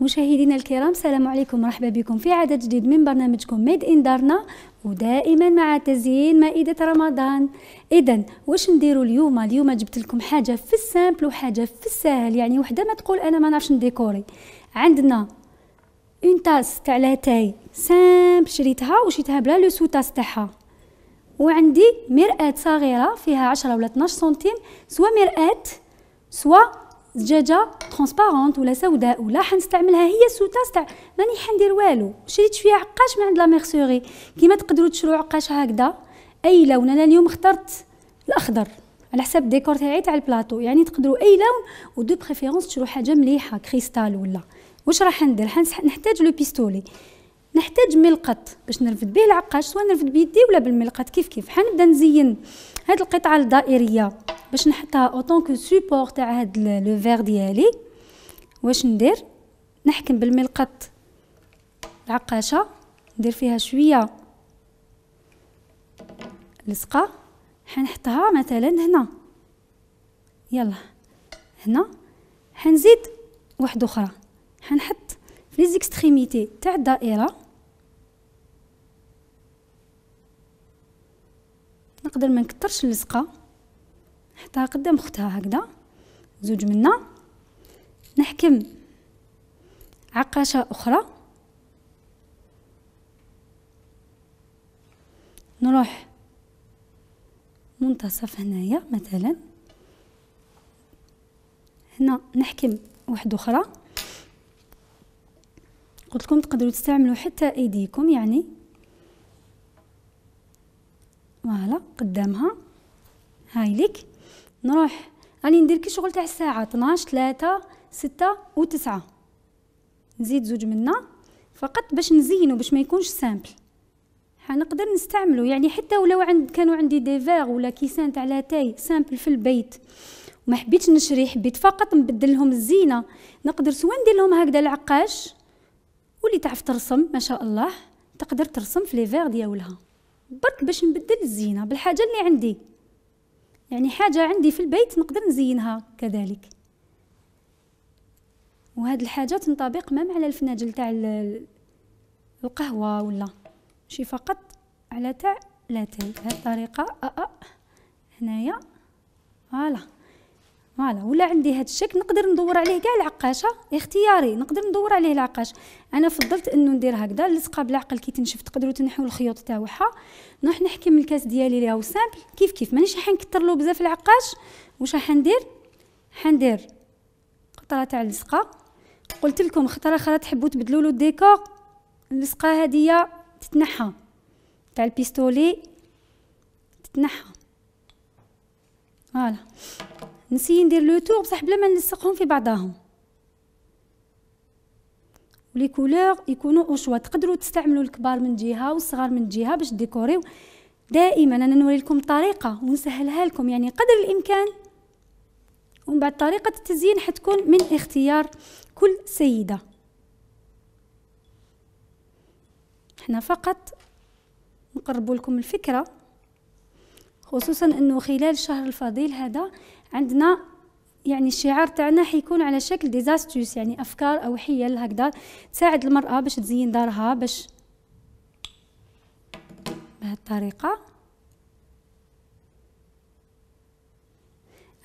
مشاهدينا الكرام السلام عليكم مرحبا بكم في عدد جديد من برنامجكم ميد ان دارنا ودائما مع تزيين مائدة رمضان اذا واش نديروا اليوم اليوم جبت لكم حاجة في السامبل وحاجة في السهل يعني وحدة ما تقول انا ما نعرفش نديكوري عندنا اون تاس تاع لاتاي سامبل شريتها وشريتها بلا لو سو تاس تاعها وعندي مرآة صغيرة فيها 10 ولا 12 سنتيم سوا مرآة سوا زجاجه ترونسبارونت ولا سوداء ولا حنستعملها هي سوته تاع ماني حندير والو شريت فيها عقاش من عند لا ميرسوري كيما تقدروا تشرو عقاش هكذا اي لون انا اليوم اخترت الاخضر على حساب الديكور تاعي تاع البلاطو يعني تقدروا اي لون ودو بريفيرونس تشرو حاجه مليحه كريستال ولا واش راح ندير نحتاج لو بيستولي نحتاج ملقط باش نرفد به العقاش سواء نرفد بيدي ولا بالملقط كيف كيف حنبدا نزين هاد القطعه الدائريه باش نحطها اوطون كو سوبور تاع هاد لو فير ديالي واش ندير نحكم بالملقط العقاشه ندير فيها شويه لصقه حنحطها مثلا هنا يلا هنا حنزيد واحده اخرى حنحط في لي زيكستريميتي تاع الدائره نقدر ما نكثرش اللصقه حطها قدام اختها هكذا زوج منا نحكم عقاشه اخرى نروح منتصف هنايا مثلا هنا نحكم واحد اخرى قلت لكم تقدروا تستعملوا حتى ايديكم يعني فوالا قدامها هاي ليك نروح راني ندير كي شغل تاع الساعه 12 3 6 و9 نزيد زوج منا فقط باش نزينو باش ما يكونش سامبل حنقدر نستعملو يعني حتى ولو عند كانوا عندي دي فيغ ولا كيسان تاع لاتاي سامبل في البيت وما حبيتش نشري حبيت فقط نبدل لهم الزينه نقدر سوا ندير لهم هكذا العقاش واللي تعرف ترسم ما شاء الله تقدر ترسم في لي فيغ دياولها برك باش نبدل الزينه بالحاجه اللي عندي يعني حاجة عندي في البيت نقدر نزينها كذلك وهاد الحاجة تنطبق مام على الفناجل تاع القهوة ولا ماشي فقط على تاع لاتاي بهاد الطريقة أ أ هنايا فوالا فوالا ولا عندي هاد الشكل نقدر ندور عليه كاع العقاشه اختياري نقدر ندور عليه العقاش انا فضلت انه ندير هكذا اللصقه بالعقل كي تنشف تقدروا تنحوا الخيوط تاعها نروح نحكم الكاس ديالي ليها وسامبل كيف كيف مانيش نكثر له بزاف العقاش واش راح ندير حندير قطره تاع اللصقه قلت لكم خطره اخرى تحبوا تبدلوا له الديكور اللصقه هادية تتنحى تاع البيستولي تتنحى فوالا نسي ندير لو تور بصح بلا ما نلصقهم في بعضهم ولي كولور يكونوا او شوا تقدروا تستعملوا الكبار من جهه والصغار من جهه باش ديكوريو دائما انا نوري لكم طريقه ونسهلها لكم يعني قدر الامكان ومن بعد طريقه التزيين حتكون من اختيار كل سيده حنا فقط نقربوا لكم الفكره خصوصا انه خلال الشهر الفضيل هذا عندنا يعني الشعار تاعنا حيكون على شكل ديزاستوس يعني افكار او حيل هكذا تساعد المراه باش تزين دارها باش بهالطريقه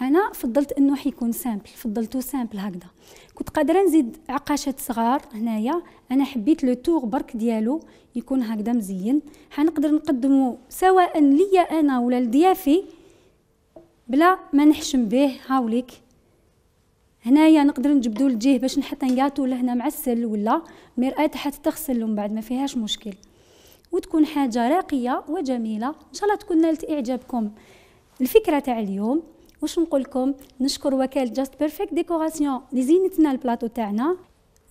انا فضلت انه حيكون سامبل فضلته سامبل هكذا كنت قادره نزيد عقاشات صغار هنايا انا حبيت لو تور برك ديالو يكون هكذا مزين حنقدر نقدمه سواء ليا انا ولا لضيافي بلا ما نحشم به هاوليك هنايا نقدر نجبدو الجيه باش نحط نكاطو لهنا معسل ولا مرآة حتى تغسل من بعد ما فيهاش مشكل وتكون حاجه راقيه وجميله ان شاء الله تكون نالت اعجابكم الفكره تاع اليوم واش نقول لكم نشكر وكاله جاست بيرفكت ديكوراسيون لزينتنا زينتنا البلاطو تاعنا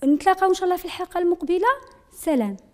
نتلاقاو ان شاء الله في الحلقه المقبله سلام